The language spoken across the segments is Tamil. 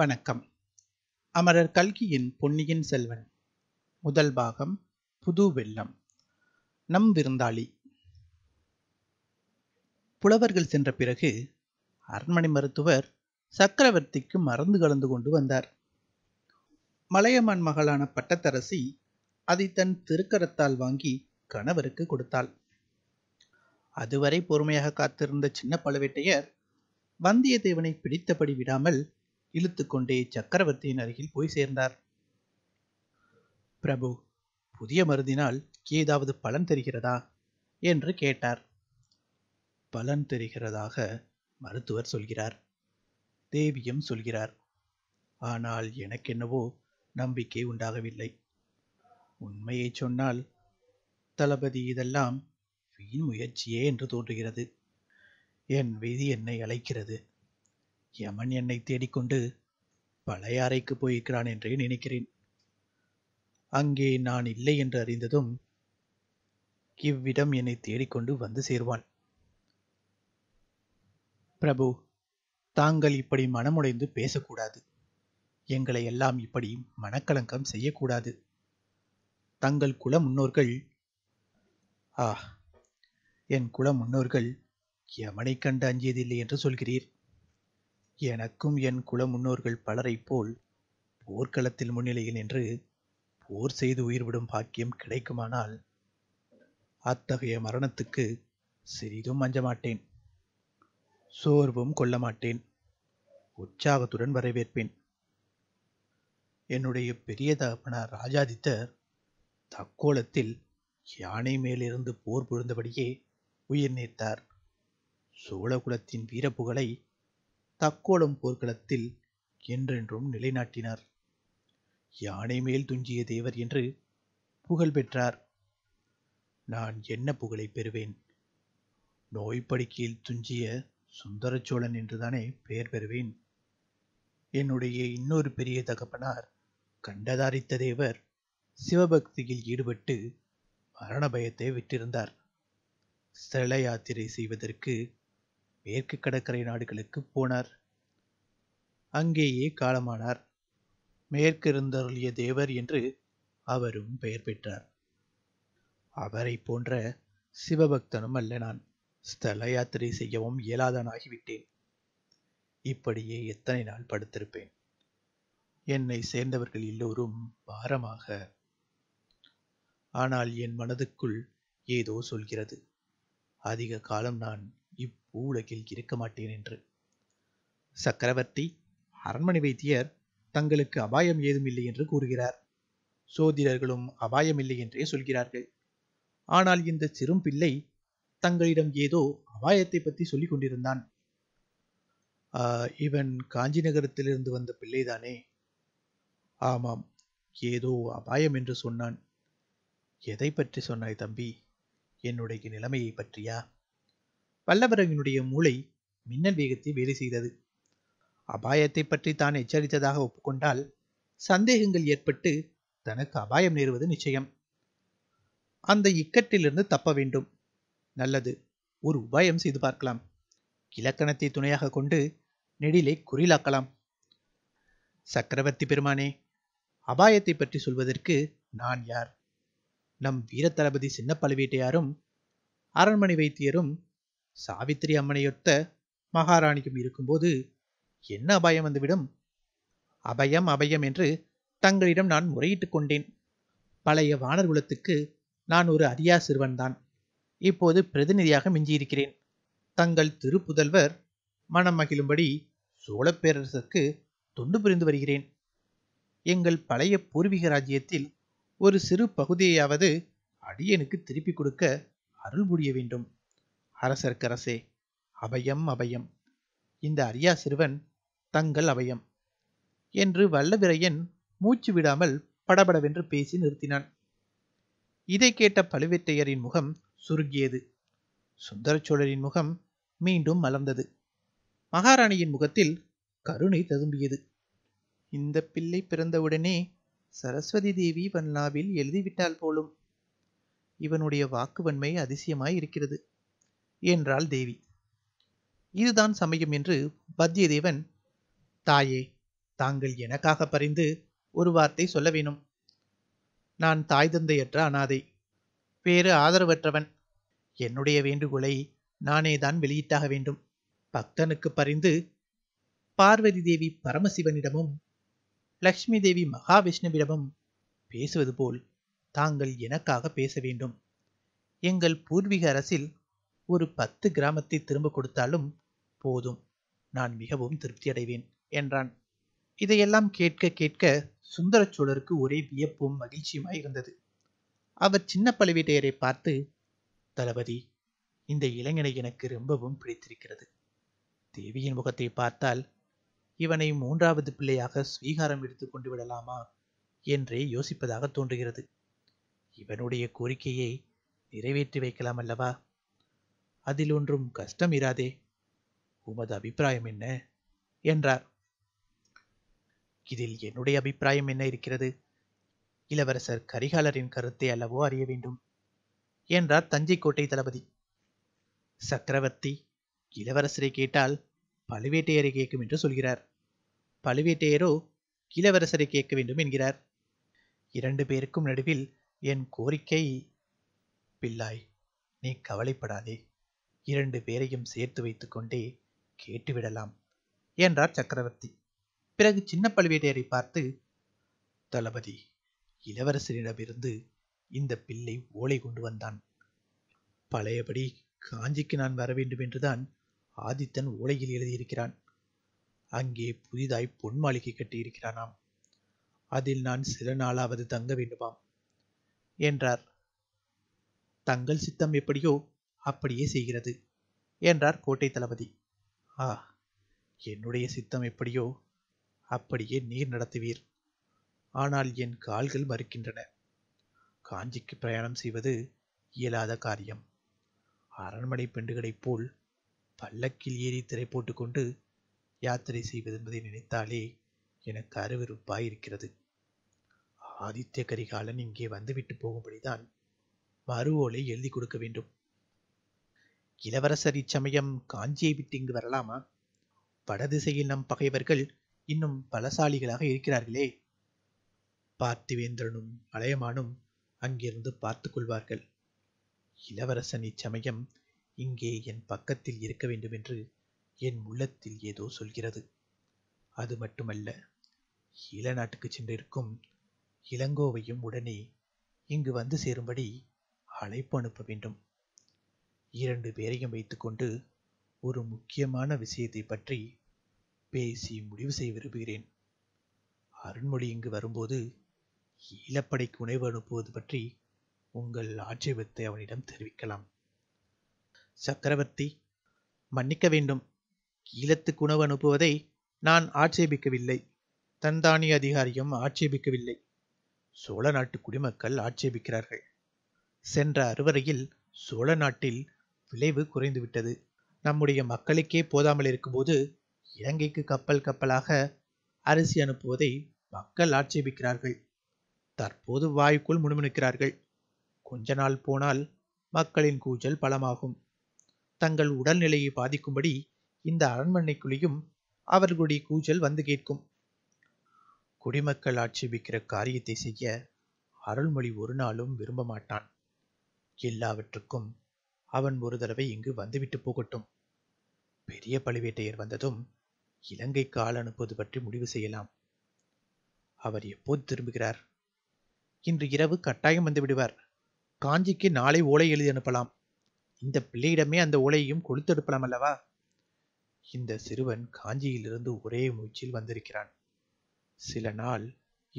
வணக்கம் அமரர் கல்கியின் பொன்னியின் செல்வன் முதல் பாகம் புது வெள்ளம் நம் விருந்தாளி புலவர்கள் சென்ற பிறகு அரண்மனை மருத்துவர் சக்கரவர்த்திக்கு மருந்து கலந்து கொண்டு வந்தார் மலையமான் மகளான பட்டத்தரசி அதை தன் திருக்கரத்தால் வாங்கி கணவருக்கு கொடுத்தாள் அதுவரை பொறுமையாக காத்திருந்த சின்ன பழுவேட்டையர் வந்தியத்தேவனை பிடித்தபடி விடாமல் இழுத்து கொண்டே சக்கரவர்த்தியின் அருகில் போய் சேர்ந்தார் பிரபு புதிய மருந்தினால் ஏதாவது பலன் தெரிகிறதா என்று கேட்டார் பலன் தெரிகிறதாக மருத்துவர் சொல்கிறார் தேவியும் சொல்கிறார் ஆனால் எனக்கென்னவோ நம்பிக்கை உண்டாகவில்லை உண்மையை சொன்னால் தளபதி இதெல்லாம் வீண் முயற்சியே என்று தோன்றுகிறது என் விதி என்னை அழைக்கிறது யமன் என்னை தேடிக்கொண்டு பழைய அறைக்கு போயிருக்கிறான் என்றே நினைக்கிறேன் அங்கே நான் இல்லை என்று அறிந்ததும் இவ்விடம் என்னை தேடிக்கொண்டு வந்து சேர்வான் பிரபு தாங்கள் இப்படி மனமுடைந்து பேசக்கூடாது எங்களை எல்லாம் இப்படி மனக்கலங்கம் செய்யக்கூடாது தங்கள் குல முன்னோர்கள் ஆ என் குல முன்னோர்கள் யமனை கண்டு அஞ்சியதில்லை என்று சொல்கிறீர் எனக்கும் என் குல முன்னோர்கள் பலரைப் போல் போர்க்களத்தில் முன்னிலையில் நின்று போர் செய்து உயிர்விடும் பாக்கியம் கிடைக்குமானால் அத்தகைய மரணத்துக்கு சிறிதும் அஞ்ச மாட்டேன் சோர்வும் கொள்ள மாட்டேன் உற்சாகத்துடன் வரவேற்பேன் என்னுடைய பெரிய தகப்பனார் ராஜாதித்தர் தக்கோலத்தில் யானை மேலிருந்து போர் புரிந்தபடியே உயிர் நீத்தார் சோழகுலத்தின் வீரப்புகழை தக்கோலம் போர்க்களத்தில் என்றென்றும் நிலைநாட்டினார் யானை மேல் துஞ்சிய தேவர் என்று புகழ் பெற்றார் நான் என்ன புகழை பெறுவேன் நோய் படுக்கையில் துஞ்சிய சோழன் என்றுதானே பெயர் பெறுவேன் என்னுடைய இன்னொரு பெரிய தகப்பனார் கண்டதாரித்த தேவர் சிவபக்தியில் ஈடுபட்டு மரண பயத்தை விட்டிருந்தார் ஸ்தல யாத்திரை செய்வதற்கு மேற்கு கடற்கரை நாடுகளுக்கு போனார் அங்கேயே காலமானார் மேற்கிருந்தருளிய தேவர் என்று அவரும் பெயர் பெற்றார் அவரை போன்ற சிவபக்தனும் அல்ல நான் ஸ்தல யாத்திரை செய்யவும் இயலாதனாகிவிட்டேன் இப்படியே எத்தனை நாள் படுத்திருப்பேன் என்னை சேர்ந்தவர்கள் எல்லோரும் பாரமாக ஆனால் என் மனதுக்குள் ஏதோ சொல்கிறது அதிக காலம் நான் இப்பூலகில் இருக்க மாட்டேன் என்று சக்கரவர்த்தி அரண்மனை வைத்தியர் தங்களுக்கு அபாயம் ஏதும் இல்லை என்று கூறுகிறார் சோதிடர்களும் அபாயம் இல்லை என்றே சொல்கிறார்கள் ஆனால் இந்த சிறும் பிள்ளை தங்களிடம் ஏதோ அபாயத்தை பற்றி சொல்லிக் கொண்டிருந்தான் இவன் காஞ்சி நகரத்திலிருந்து வந்த பிள்ளைதானே ஆமாம் ஏதோ அபாயம் என்று சொன்னான் எதை பற்றி சொன்னாய் தம்பி என்னுடைய நிலைமையை பற்றியா பல்லவரவினுடைய மூளை மின்னல் வேகத்தை வேலை செய்தது அபாயத்தை பற்றி தான் எச்சரித்ததாக ஒப்புக்கொண்டால் சந்தேகங்கள் ஏற்பட்டு தனக்கு அபாயம் நேருவது நிச்சயம் அந்த இக்கட்டிலிருந்து தப்ப வேண்டும் நல்லது ஒரு உபாயம் செய்து பார்க்கலாம் இலக்கணத்தை துணையாக கொண்டு நெடிலை குறிலாக்கலாம் சக்கரவர்த்தி பெருமானே அபாயத்தை பற்றி சொல்வதற்கு நான் யார் நம் வீரத்தளபதி சின்ன பழுவேட்டையாரும் அரண்மனை வைத்தியரும் சாவித்திரி அம்மனையொத்த மகாராணிக்கும் இருக்கும்போது என்ன அபாயம் வந்துவிடும் அபயம் அபயம் என்று தங்களிடம் நான் முறையிட்டுக் கொண்டேன் பழைய வானர் குலத்துக்கு நான் ஒரு அரியா சிறுவன்தான் இப்போது பிரதிநிதியாக மிஞ்சியிருக்கிறேன் தங்கள் திருப்புதல்வர் மனம் மகிழும்படி சோழப்பேரரசுக்கு தொண்டு புரிந்து வருகிறேன் எங்கள் பழைய பூர்வீக ராஜ்யத்தில் ஒரு சிறு பகுதியையாவது அடியனுக்கு திருப்பிக் கொடுக்க அருள் புரிய வேண்டும் அரசர்க்கரசே அபயம் அபயம் இந்த அரியா சிறுவன் தங்கள் அபயம் என்று வல்லவிரையன் மூச்சு விடாமல் படபடவென்று பேசி நிறுத்தினான் இதை கேட்ட பழுவேட்டையரின் முகம் சுருகியது சுந்தரச்சோழரின் முகம் மீண்டும் மலர்ந்தது மகாராணியின் முகத்தில் கருணை ததும்பியது இந்த பிள்ளை பிறந்தவுடனே சரஸ்வதி தேவி வன்லாவில் எழுதிவிட்டால் போலும் இவனுடைய வாக்குவன்மை அதிசயமாய் இருக்கிறது என்றாள் தேவி இதுதான் சமயம் என்று பத்யதேவன் தாயே தாங்கள் எனக்காக பறிந்து ஒரு வார்த்தை சொல்ல வேணும் நான் தாய் தந்தையற்ற அனாதை வேறு ஆதரவற்றவன் என்னுடைய வேண்டுகோளை நானேதான் வெளியிட்டாக வேண்டும் பக்தனுக்கு பறிந்து பார்வதி தேவி பரமசிவனிடமும் லக்ஷ்மி தேவி மகாவிஷ்ணுவிடமும் பேசுவது போல் தாங்கள் எனக்காக பேச வேண்டும் எங்கள் பூர்வீக அரசில் ஒரு பத்து கிராமத்தை திரும்ப கொடுத்தாலும் போதும் நான் மிகவும் திருப்தியடைவேன் என்றான் இதையெல்லாம் கேட்க கேட்க சுந்தரச்சோழருக்கு ஒரே வியப்பும் மகிழ்ச்சியுமாய் இருந்தது அவர் சின்ன பழுவேட்டையரை பார்த்து தளபதி இந்த இளைஞனை எனக்கு ரொம்பவும் பிடித்திருக்கிறது தேவியின் முகத்தை பார்த்தால் இவனை மூன்றாவது பிள்ளையாக ஸ்வீகாரம் எடுத்து கொண்டு விடலாமா என்றே யோசிப்பதாக தோன்றுகிறது இவனுடைய கோரிக்கையை நிறைவேற்றி வைக்கலாம் அல்லவா அதில் ஒன்றும் கஷ்டம் இராதே உமது அபிப்பிராயம் என்ன என்றார் இதில் என்னுடைய அபிப்பிராயம் என்ன இருக்கிறது இளவரசர் கரிகாலரின் கருத்தை அல்லவோ அறிய வேண்டும் என்றார் தஞ்சைக்கோட்டை தளபதி சக்கரவர்த்தி இளவரசரை கேட்டால் பழுவேட்டையரை கேட்கும் என்று சொல்கிறார் பழுவேட்டையரோ இளவரசரை கேட்க வேண்டும் என்கிறார் இரண்டு பேருக்கும் நடுவில் என் கோரிக்கை பிள்ளாய் நீ கவலைப்படாதே இரண்டு பேரையும் சேர்த்து வைத்துக்கொண்டே கேட்டுவிடலாம் என்றார் சக்கரவர்த்தி பிறகு சின்ன பழுவேட்டையரை பார்த்து தளபதி இளவரசரிடமிருந்து இந்த பிள்ளை ஓலை கொண்டு வந்தான் பழையபடி காஞ்சிக்கு நான் வர வேண்டும் என்றுதான் ஆதித்தன் ஓலையில் எழுதியிருக்கிறான் அங்கே புதிதாய் பொன் மாளிகை கட்டியிருக்கிறானாம் அதில் நான் சில நாளாவது தங்க வேண்டுமாம் என்றார் தங்கள் சித்தம் எப்படியோ அப்படியே செய்கிறது என்றார் கோட்டை தளபதி ஆ என்னுடைய சித்தம் எப்படியோ அப்படியே நீர் நடத்துவீர் ஆனால் என் கால்கள் மறுக்கின்றன காஞ்சிக்கு பிரயாணம் செய்வது இயலாத காரியம் அரண்மனை பெண்டுகளைப் போல் பல்லக்கில் ஏறி திரை போட்டுக்கொண்டு யாத்திரை செய்வது என்பதை நினைத்தாலே எனக்கு அருவருப்பாய் இருக்கிறது ஆதித்ய கரிகாலன் இங்கே வந்துவிட்டு போகும்படிதான் மறு ஓலை எழுதி கொடுக்க வேண்டும் இளவரசர் இச்சமயம் காஞ்சியை விட்டு இங்கு வரலாமா வடதிசையில் நம் பகைவர்கள் இன்னும் பலசாலிகளாக இருக்கிறார்களே பார்த்திவேந்திரனும் அலையமானும் அங்கிருந்து பார்த்து கொள்வார்கள் இளவரசன் இச்சமயம் இங்கே என் பக்கத்தில் இருக்க வேண்டும் என்று என் உள்ளத்தில் ஏதோ சொல்கிறது அது மட்டுமல்ல ஈழ நாட்டுக்கு சென்றிருக்கும் இளங்கோவையும் உடனே இங்கு வந்து சேரும்படி அழைப்பு அனுப்ப வேண்டும் இரண்டு பேரையும் வைத்துக்கொண்டு ஒரு முக்கியமான விஷயத்தை பற்றி பேசி முடிவு செய்ய விரும்புகிறேன் அருண்மொழி இங்கு வரும்போது ஈழப்படைக்கு உணவு அனுப்புவது பற்றி உங்கள் ஆட்சேபத்தை அவனிடம் தெரிவிக்கலாம் சக்கரவர்த்தி மன்னிக்க வேண்டும் ஈழத்துக்கு உணவு அனுப்புவதை நான் ஆட்சேபிக்கவில்லை தந்தானிய அதிகாரியும் ஆட்சேபிக்கவில்லை சோழ நாட்டு குடிமக்கள் ஆட்சேபிக்கிறார்கள் சென்ற அறுவரையில் சோழ நாட்டில் விளைவு குறைந்துவிட்டது நம்முடைய மக்களுக்கே போதாமல் இருக்கும்போது இலங்கைக்கு கப்பல் கப்பலாக அரிசி அனுப்புவதை மக்கள் ஆட்சேபிக்கிறார்கள் தற்போது வாய்க்குள் முணுமுணுக்கிறார்கள் கொஞ்ச நாள் போனால் மக்களின் கூச்சல் பலமாகும் தங்கள் உடல்நிலையை பாதிக்கும்படி இந்த அரண்மனைக்குள்ளேயும் அவர்களுடைய கூச்சல் வந்து கேட்கும் குடிமக்கள் ஆட்சேபிக்கிற காரியத்தை செய்ய அருள்மொழி ஒரு நாளும் விரும்ப மாட்டான் எல்லாவற்றுக்கும் அவன் ஒரு தடவை இங்கு வந்துவிட்டு போகட்டும் பெரிய பழுவேட்டையர் வந்ததும் இலங்கைக்கு ஆள் அனுப்புவது பற்றி முடிவு செய்யலாம் அவர் எப்போது திரும்புகிறார் இன்று இரவு கட்டாயம் வந்து விடுவார் காஞ்சிக்கு நாளை ஓலை எழுதி அனுப்பலாம் இந்த பிள்ளையிடமே அந்த ஓலையையும் கொடுத்தெடுப்பலாம் அல்லவா இந்த சிறுவன் காஞ்சியிலிருந்து ஒரே மூச்சில் வந்திருக்கிறான் சில நாள்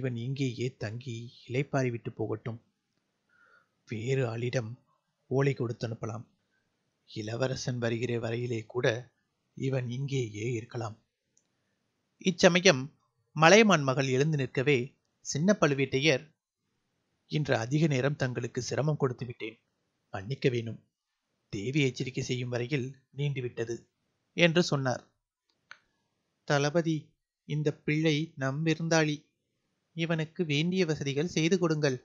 இவன் இங்கேயே தங்கி இலைப்பாரி போகட்டும் வேறு ஆளிடம் ஓலை கொடுத்து அனுப்பலாம் இளவரசன் வருகிற வரையிலே கூட இவன் இங்கேயே இருக்கலாம் இச்சமயம் மலையமான் மகள் எழுந்து நிற்கவே சின்ன பழுவேட்டையர் இன்று அதிக நேரம் தங்களுக்கு சிரமம் கொடுத்து விட்டேன் மன்னிக்க வேணும் தேவி எச்சரிக்கை செய்யும் வரையில் நீண்டுவிட்டது என்று சொன்னார் தளபதி இந்த பிள்ளை நம் விருந்தாளி இவனுக்கு வேண்டிய வசதிகள் செய்து கொடுங்கள்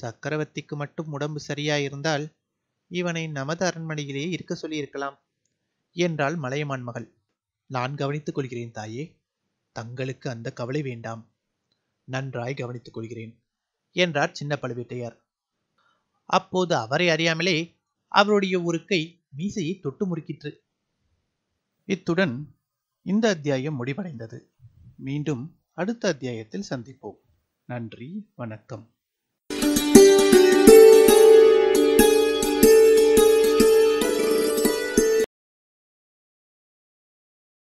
சக்கரவர்த்திக்கு மட்டும் உடம்பு சரியாயிருந்தால் இவனை நமது அரண்மனையிலேயே இருக்க சொல்லியிருக்கலாம் என்றாள் மலையமான் மகள் நான் கவனித்துக் கொள்கிறேன் தாயே தங்களுக்கு அந்த கவலை வேண்டாம் நன்றாய் கவனித்துக் கொள்கிறேன் என்றார் சின்ன பழுவேட்டையார் அப்போது அவரை அறியாமலே அவருடைய ஒரு கை மீசையை தொட்டு முறுக்கிற்று இத்துடன் இந்த அத்தியாயம் முடிவடைந்தது மீண்டும் அடுத்த அத்தியாயத்தில் சந்திப்போம் நன்றி வணக்கம்